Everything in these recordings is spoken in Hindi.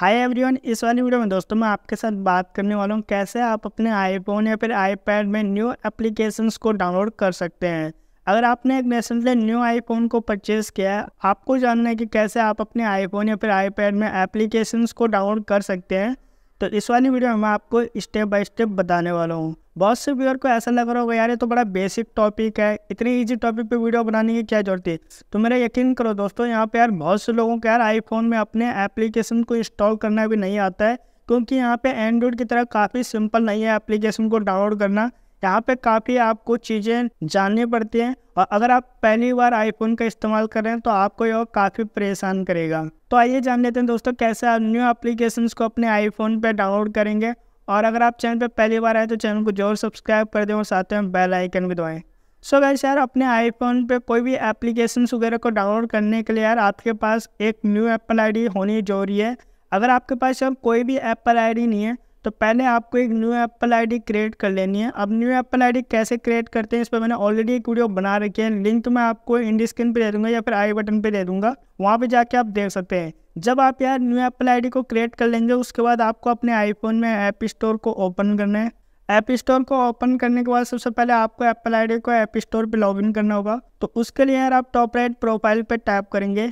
हाय एवरीवन इस वाली वीडियो में दोस्तों मैं आपके साथ बात करने वाला हूँ कैसे आप अपने आईफोन या फिर आईपैड में न्यू एप्लीकेशंस को डाउनलोड कर सकते हैं अगर आपने एक रिसेंटली न्यू आईफोन को परचेज़ किया है आपको जानना है कि कैसे आप अपने आईफोन या फिर आईपैड में एप्लीकेशंस को डाउनलोड कर सकते हैं तो इस वाली वीडियो में मैं आपको स्टेप बाय स्टेप बताने वाला हूँ बहुत से व्यूअर को ऐसा लग रहा होगा यार ये तो बड़ा बेसिक टॉपिक है इतनी इजी टॉपिक पे वीडियो बनाने की क्या जरूरत है तो मेरा यकीन करो दोस्तों यहाँ पे यार बहुत से लोगों को यार आईफोन में अपने एप्लीकेशन को इंस्टॉल करना भी नहीं आता है क्योंकि यहाँ पे एंड्रॉइड की तरह काफ़ी सिंपल नहीं है एप्लीकेशन को डाउनलोड करना यहाँ पे काफ़ी आपको चीज़ें जाननी पड़ती हैं और अगर आप पहली बार आईफोन का इस्तेमाल कर रहे हैं तो आपको यह काफ़ी परेशान करेगा तो आइए जान लेते हैं दोस्तों कैसे आप न्यू एप्लीकेशन को अपने आईफोन पर डाउनलोड करेंगे और अगर आप चैनल पर पहली बार आए तो चैनल को जरूर सब्सक्राइब कर दें और साथ में बेल आइकन भी दबाएँ सो so गाइस यार अपने आईफोन पे कोई भी एप्लीकेशन वगैरह को डाउनलोड करने के लिए यार आपके पास एक न्यू एप्पल आईडी होनी जरूरी है अगर आपके पास यार कोई भी एप्पल आईडी नहीं है तो पहले आपको एक न्यू एप्पल आईडी क्रिएट कर लेनी है अब न्यू एप्पल आईडी कैसे क्रिएट करते हैं इस पर मैंने ऑलरेडी एक वीडियो बना रखी है लिंक तो मैं आपको इंडी स्क्रीन पर दे दूंगा या फिर आई बटन पे दे दूंगा वहाँ पे जाके आप देख सकते हैं जब आप यार न्यू एप्पल आईडी को क्रिएट कर लेंगे उसके बाद आपको अपने आईफोन में ऐप स्टोर को ओपन करना है ऐप स्टोर को ओपन करने के बाद सबसे पहले आपको एप्पल आईडी को ऐप स्टोर लॉग इन करना होगा तो उसके लिए यार आप टॉप राइट प्रोफाइल पर टैप करेंगे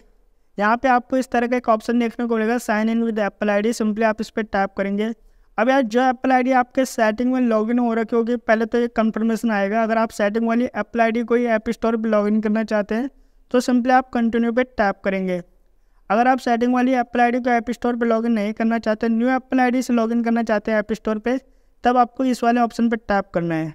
यहाँ पे आपको इस तरह का एक ऑप्शन देखने को मिलेगा sign in with Apple ID simply आप इस पर टैप करेंगे अब यार जो एप्पल आईडी आपके सेटिंग में लॉगिन हो रखी होगी पहले तो ये कंफर्मेशन आएगा अगर आप सेटिंग वाली एप्पल आईडी कोई ऐप स्टोर पर लॉगिन करना चाहते हैं तो सिंपली आप कंटिन्यू पे टैप करेंगे अगर आप सेटिंग वाली एप्पल आईडी को ऐप स्टोर पर लॉगिन नहीं करना चाहते न्यू एप्पल आईडी से लॉगिन करना चाहते हैं ऐप स्टोर पर तब आपको इस वाले ऑप्शन पर टैप करना है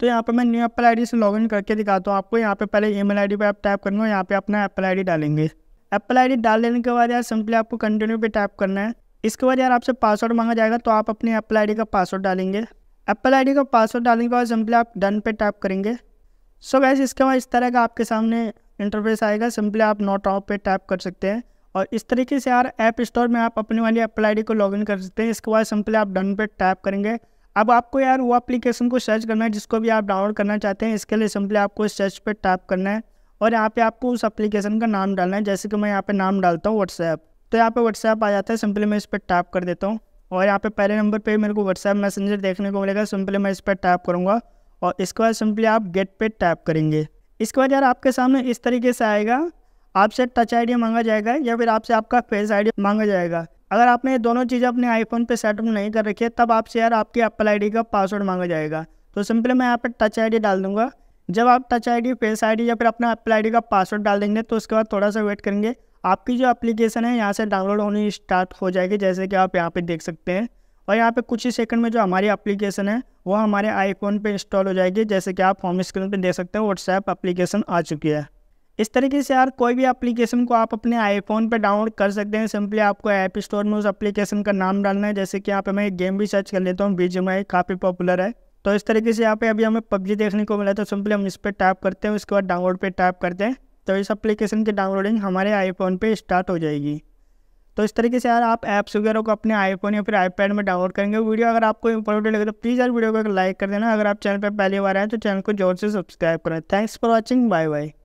तो यहाँ पर मैं न्यू एप्पल आईडी से लॉगिन करके दिखाता हूँ आपको यहाँ पे पहले ईमेल आईडी पे आप टैप करेंगे यहाँ पे अपना एप्पल आईडी डालेंगे एप्पल आईडी डाल देने के बाद यार सिंपली आपको कंटिन्यू पे टैप करना है इसके बाद यार आपसे पासवर्ड मांगा जाएगा तो आप अपने एप्पल आईडी का पासवर्ड डालेंगे एप्पल आईडी का पासवर्ड डालने के बाद सिंपली आप डन पे टैप करेंगे सो so गैस इसके बाद इस तरह का आपके सामने इंटरफेस आएगा सिंपली आप नोट ऑफ पे टैप कर सकते हैं और इस तरीके से यार ऐप स्टोर में आप अपने वाली एप्पल डी को लॉगिन कर सकते हैं इसके बाद सिंपली आप डन पे टैप करेंगे अब आपको यार वो एप्लीकेशन को सर्च करना है जिसको भी आप डाउनलोड करना चाहते हैं इसके लिए सिंपली आपको सर्च पर टैप करना है और यहाँ पे आपको उस एप्लीकेशन का नाम डालना है जैसे कि मैं यहाँ पे नाम डालता हूँ व्हाट्सएप तो यहाँ पे व्हाट्सएप आ जाता है सिंपली मैं इस पर टैप कर देता हूँ और यहाँ पे पहले नंबर पे मेरे को व्हाट्सएप मैसेंजर देखने को मिलेगा सिंपली मैं इस पर टैप करूँगा और इसके बाद सिंपली आप गेट पे टैप करेंगे इसके बाद यार आपके सामने इस तरीके से आएगा आपसे टच आई मांगा जाएगा या फिर आपसे आपका फेस आई मांगा जाएगा अगर आपने ये दोनों चीज़ें अपने आईफोन पर सेटअप नहीं कर रखी है तब आपसे यार आपकी एप्पल आई का पासवर्ड मांगा जाएगा तो सिंपली मैं यहाँ पर टच आई डाल दूँगा जब आप टच आई फेस आई या फिर अपना एप्पल आई का पासवर्ड डाल देंगे तो उसके बाद थोड़ा सा वेट करेंगे आपकी जो एप्लीकेशन है यहाँ से डाउनलोड होनी स्टार्ट हो जाएगी जैसे कि आप यहाँ पे देख सकते हैं और यहाँ पे कुछ ही सेकंड में जो हमारी एप्लीकेशन है वो हमारे आईफोन पे इंस्टॉल हो जाएगी जैसे कि आप होम स्क्रीन पे देख सकते हैं व्हाट्सएप एप्लीकेशन आ चुकी है इस तरीके से यार कोई भी एप्लीकेशन को आप अपने आईफोन पे डाउनलोड कर सकते हैं सिंपली आपको ऐप स्टोर में उस एप्लीकेशन का नाम डालना है जैसे कि आप हमें एक गेम भी सर्च कर लेता हूँ बी जी काफ़ी पॉपुलर है तो इस तरीके से यहाँ पे अभी हमें पबजी देखने को मिला तो सिंपली हम इस पर टैप करते हैं उसके बाद डाउनलोड पर टैप करते हैं तो इस एप्लीकेशन की डाउनलोडिंग हमारे आईफोन पे स्टार्ट हो जाएगी तो इस तरीके से यार आप ऐप्स वगैरह को अपने आईफोन या फिर आईपैड में डाउनलोड करेंगे वीडियो अगर आपको इंपॉर्टेंट लगे तो प्लीज़ यार वीडियो को एक लाइक कर देना अगर आप चैनल पर पहली बार आए तो चैनल को जोर से सब्सक्राइब करें thanks for watching bye bye